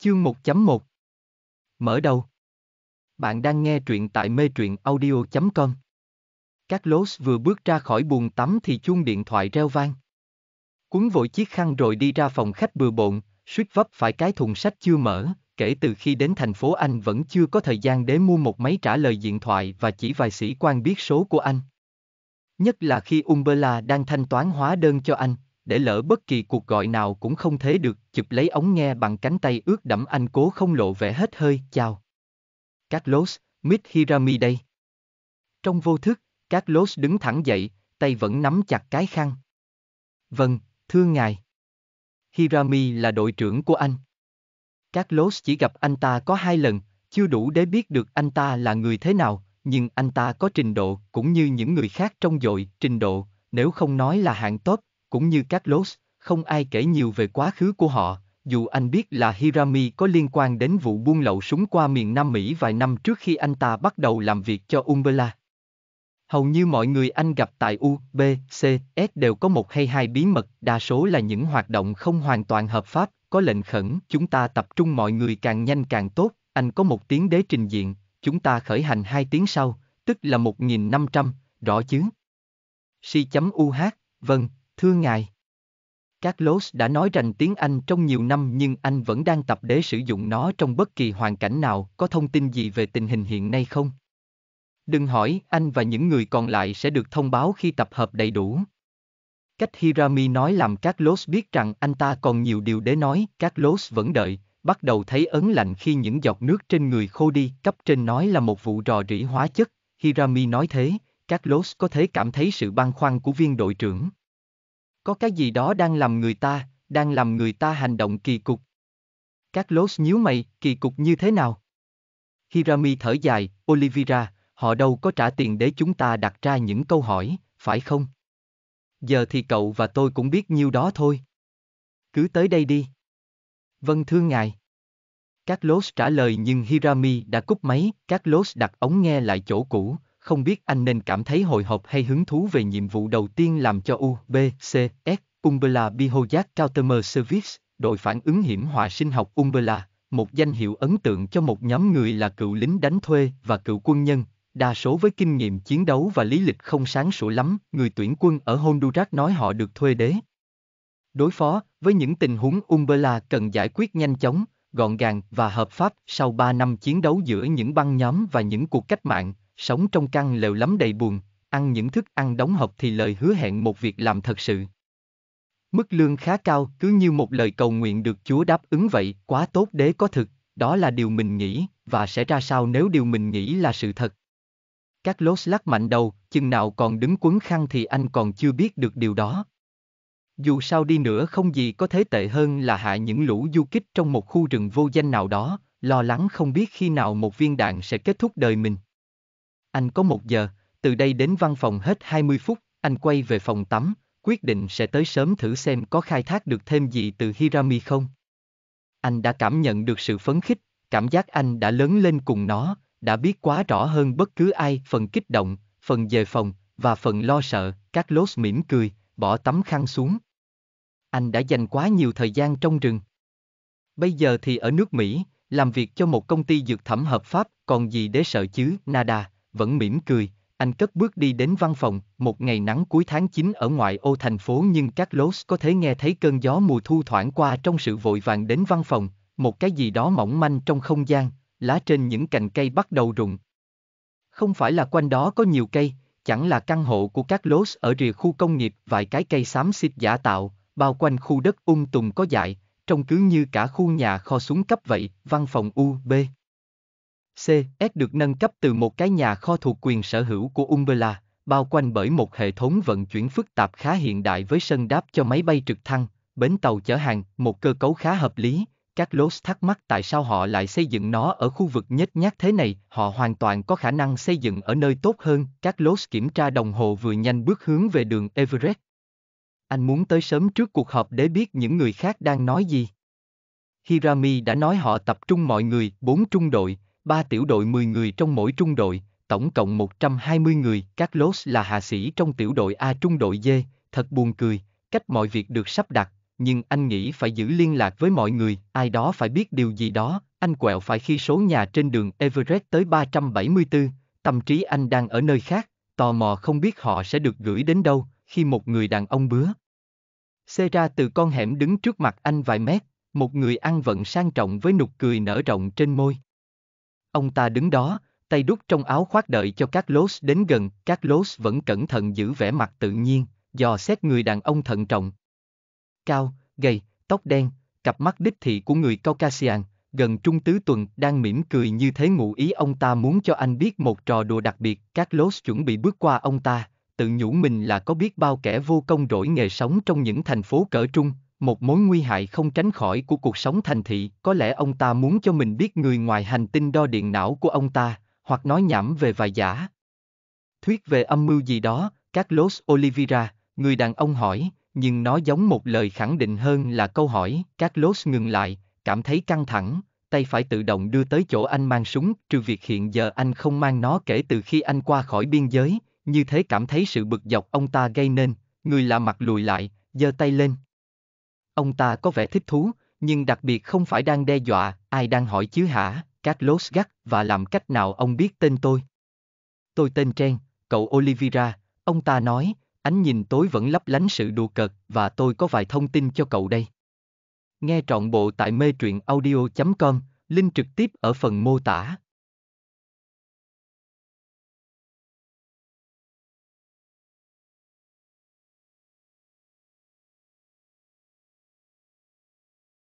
Chương 1.1 Mở đầu Bạn đang nghe truyện tại mê truyện audio.com Các lốt vừa bước ra khỏi buồng tắm thì chuông điện thoại reo vang. Cuốn vội chiếc khăn rồi đi ra phòng khách bừa bộn, suýt vấp phải cái thùng sách chưa mở, kể từ khi đến thành phố Anh vẫn chưa có thời gian để mua một máy trả lời điện thoại và chỉ vài sĩ quan biết số của anh. Nhất là khi Umbrella đang thanh toán hóa đơn cho anh, để lỡ bất kỳ cuộc gọi nào cũng không thế được, chụp lấy ống nghe bằng cánh tay ướt đẫm anh cố không lộ vẻ hết hơi, chào. Carlos, Mid Hirami đây. Trong vô thức, Carlos đứng thẳng dậy, tay vẫn nắm chặt cái khăn. Vâng, thưa ngài. Hirami là đội trưởng của anh. Carlos chỉ gặp anh ta có hai lần, chưa đủ để biết được anh ta là người thế nào, nhưng anh ta có trình độ cũng như những người khác trong dội, trình độ, nếu không nói là hạng tốt cũng như Carlos, không ai kể nhiều về quá khứ của họ, dù anh biết là Hirami có liên quan đến vụ buôn lậu súng qua miền Nam Mỹ vài năm trước khi anh ta bắt đầu làm việc cho Umbrella. Hầu như mọi người anh gặp tại U, B, C, S đều có một hay hai bí mật, đa số là những hoạt động không hoàn toàn hợp pháp, có lệnh khẩn, chúng ta tập trung mọi người càng nhanh càng tốt, anh có một tiếng đế trình diện, chúng ta khởi hành hai tiếng sau, tức là 1.500, rõ chứ? Si chấm UH, vâng, Thưa ngài. Carlos đã nói rành tiếng Anh trong nhiều năm nhưng anh vẫn đang tập để sử dụng nó trong bất kỳ hoàn cảnh nào. Có thông tin gì về tình hình hiện nay không? Đừng hỏi, anh và những người còn lại sẽ được thông báo khi tập hợp đầy đủ. Cách Hirami nói làm Carlos biết rằng anh ta còn nhiều điều để nói, Carlos vẫn đợi, bắt đầu thấy ấn lạnh khi những giọt nước trên người khô đi, cấp trên nói là một vụ rò rỉ hóa chất, Hirami nói thế, Carlos có thể cảm thấy sự băn khoăn của viên đội trưởng. Có cái gì đó đang làm người ta, đang làm người ta hành động kỳ cục. Các lốt nhíu mày, kỳ cục như thế nào? Hirami thở dài, Olivira, họ đâu có trả tiền để chúng ta đặt ra những câu hỏi, phải không? Giờ thì cậu và tôi cũng biết nhiêu đó thôi. Cứ tới đây đi. Vâng thưa ngài. Các lốt trả lời nhưng Hirami đã cúp máy, các lốt đặt ống nghe lại chỗ cũ, không biết anh nên cảm thấy hồi hộp hay hứng thú về nhiệm vụ đầu tiên làm cho UBCS Umbrella Bihojak Countermer Service, đội phản ứng hiểm họa sinh học Umbrella, một danh hiệu ấn tượng cho một nhóm người là cựu lính đánh thuê và cựu quân nhân, đa số với kinh nghiệm chiến đấu và lý lịch không sáng sủa lắm, người tuyển quân ở Honduras nói họ được thuê đế. Đối phó với những tình huống Umbrella cần giải quyết nhanh chóng, gọn gàng và hợp pháp sau 3 năm chiến đấu giữa những băng nhóm và những cuộc cách mạng, sống trong căn lều lắm đầy buồn, ăn những thức ăn đóng hộp thì lời hứa hẹn một việc làm thật sự. Mức lương khá cao, cứ như một lời cầu nguyện được Chúa đáp ứng vậy, quá tốt đế có thực, đó là điều mình nghĩ, và sẽ ra sao nếu điều mình nghĩ là sự thật. Các lốt lắc mạnh đầu, chừng nào còn đứng quấn khăn thì anh còn chưa biết được điều đó. Dù sao đi nữa không gì có thế tệ hơn là hạ những lũ du kích trong một khu rừng vô danh nào đó, lo lắng không biết khi nào một viên đạn sẽ kết thúc đời mình. Anh có một giờ, từ đây đến văn phòng hết 20 phút, anh quay về phòng tắm, quyết định sẽ tới sớm thử xem có khai thác được thêm gì từ Hirami không. Anh đã cảm nhận được sự phấn khích, cảm giác anh đã lớn lên cùng nó, đã biết quá rõ hơn bất cứ ai phần kích động, phần về phòng, và phần lo sợ, các lốt mỉm cười, bỏ tấm khăn xuống. Anh đã dành quá nhiều thời gian trong rừng. Bây giờ thì ở nước Mỹ, làm việc cho một công ty dược thẩm hợp pháp, còn gì để sợ chứ, nada, vẫn mỉm cười, anh cất bước đi đến văn phòng, một ngày nắng cuối tháng 9 ở ngoại ô thành phố nhưng các Carlos có thể nghe thấy cơn gió mùa thu thoảng qua trong sự vội vàng đến văn phòng, một cái gì đó mỏng manh trong không gian, lá trên những cành cây bắt đầu rụng. Không phải là quanh đó có nhiều cây, chẳng là căn hộ của các Carlos ở rìa khu công nghiệp vài cái cây xám xịt giả tạo, bao quanh khu đất ung tùng có dại, trông cứ như cả khu nhà kho xuống cấp vậy, văn phòng UB. CS được nâng cấp từ một cái nhà kho thuộc quyền sở hữu của Umbrella, bao quanh bởi một hệ thống vận chuyển phức tạp khá hiện đại với sân đáp cho máy bay trực thăng, bến tàu chở hàng, một cơ cấu khá hợp lý. Các Lost thắc mắc tại sao họ lại xây dựng nó ở khu vực nhếch nhác thế này, họ hoàn toàn có khả năng xây dựng ở nơi tốt hơn. Các Lost kiểm tra đồng hồ vừa nhanh bước hướng về đường Everest. Anh muốn tới sớm trước cuộc họp để biết những người khác đang nói gì. Hirami đã nói họ tập trung mọi người, bốn trung đội, ba tiểu đội 10 người trong mỗi trung đội, tổng cộng 120 người, các Los là hạ sĩ trong tiểu đội A trung đội D, thật buồn cười, cách mọi việc được sắp đặt, nhưng anh nghĩ phải giữ liên lạc với mọi người, ai đó phải biết điều gì đó, anh quẹo phải khi số nhà trên đường Everest tới 374, tâm trí anh đang ở nơi khác, tò mò không biết họ sẽ được gửi đến đâu, khi một người đàn ông bứa. Xê ra từ con hẻm đứng trước mặt anh vài mét, một người ăn vận sang trọng với nụ cười nở rộng trên môi. Ông ta đứng đó, tay đút trong áo khoác đợi cho các lốt đến gần, các lốt vẫn cẩn thận giữ vẻ mặt tự nhiên, dò xét người đàn ông thận trọng. Cao, gầy, tóc đen, cặp mắt đích thị của người Caucasian, gần trung tứ tuần đang mỉm cười như thế ngụ ý ông ta muốn cho anh biết một trò đùa đặc biệt. Các lốt chuẩn bị bước qua ông ta, tự nhủ mình là có biết bao kẻ vô công rỗi nghề sống trong những thành phố cỡ trung, một mối nguy hại không tránh khỏi của cuộc sống thành thị, có lẽ ông ta muốn cho mình biết người ngoài hành tinh đo điện não của ông ta, hoặc nói nhảm về vài giả. Thuyết về âm mưu gì đó, Carlos Oliveira, người đàn ông hỏi, nhưng nó giống một lời khẳng định hơn là câu hỏi. Carlos ngừng lại, cảm thấy căng thẳng, tay phải tự động đưa tới chỗ anh mang súng, trừ việc hiện giờ anh không mang nó kể từ khi anh qua khỏi biên giới, như thế cảm thấy sự bực dọc ông ta gây nên, người lạ mặt lùi lại, giơ tay lên, Ông ta có vẻ thích thú, nhưng đặc biệt không phải đang đe dọa, ai đang hỏi chứ hả, Carlos gắt và làm cách nào ông biết tên tôi. Tôi tên Trang, cậu Olivira, ông ta nói, ánh nhìn tối vẫn lấp lánh sự đùa cợt và tôi có vài thông tin cho cậu đây. Nghe trọn bộ tại mê truyện audio.com, link trực tiếp ở phần mô tả.